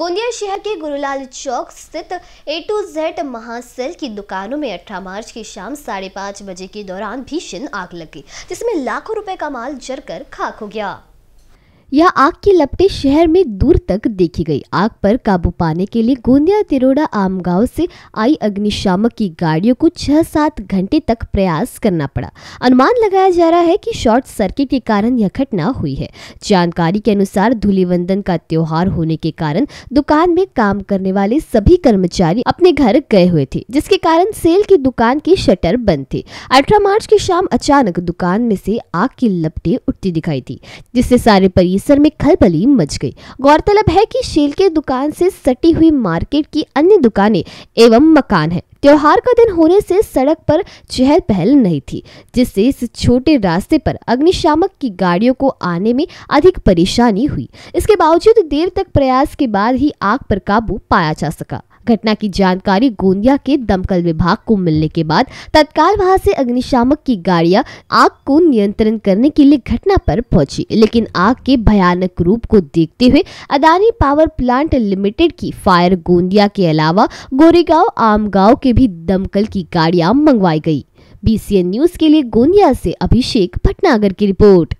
गोंदिया शहर के गुरुलाल चौक स्थित ए टू जेड महासेल की दुकानों में 18 मार्च की शाम साढ़े पाँच बजे के दौरान भीषण आग लग गई जिसमें लाखों रुपए का माल जलकर खाक हो गया यह आग की लपटे शहर में दूर तक देखी गई आग पर काबू पाने के लिए गोंदिया तिरोड़ा आम गांव से आई अग्निशामक की गाड़ियों को छह सात घंटे तक प्रयास करना पड़ा अनुमान लगाया जा रहा है कि शॉर्ट सर्किट के कारण यह घटना हुई है जानकारी के अनुसार धूलिवंदन का त्योहार होने के कारण दुकान में काम करने वाले सभी कर्मचारी अपने घर गए हुए थे जिसके कारण सेल की दुकान के शटर बंद थे अठारह मार्च की शाम अचानक दुकान में से आग की लपटे उठती दिखाई थी जिससे सारे परिस परिसर में खलबली मच गई गौरतलब है कि शेल के दुकान से सटी हुई मार्केट की अन्य दुकानें एवं मकान है त्योहार का दिन होने से सड़क पर चहल पहल नहीं थी जिससे इस छोटे रास्ते पर अग्निशामक की गाड़ियों को आने में अधिक परेशानी हुई इसके बावजूद देर तक प्रयास के बाद ही आग पर काबू पाया जा सका घटना की जानकारी गोंदिया के दमकल विभाग को मिलने के बाद तत्काल वहां से अग्निशामक की गाड़ियां आग को नियंत्रण करने के लिए घटना पर पहुंची लेकिन आग के भयानक रूप को देखते हुए अदानी पावर प्लांट लिमिटेड की फायर गोंदिया के अलावा गोरेगांव आमगांव के भी दमकल की गाड़ियां मंगवाई गई बीसीएन न्यूज के लिए गोंदिया से अभिषेक भटनागर की रिपोर्ट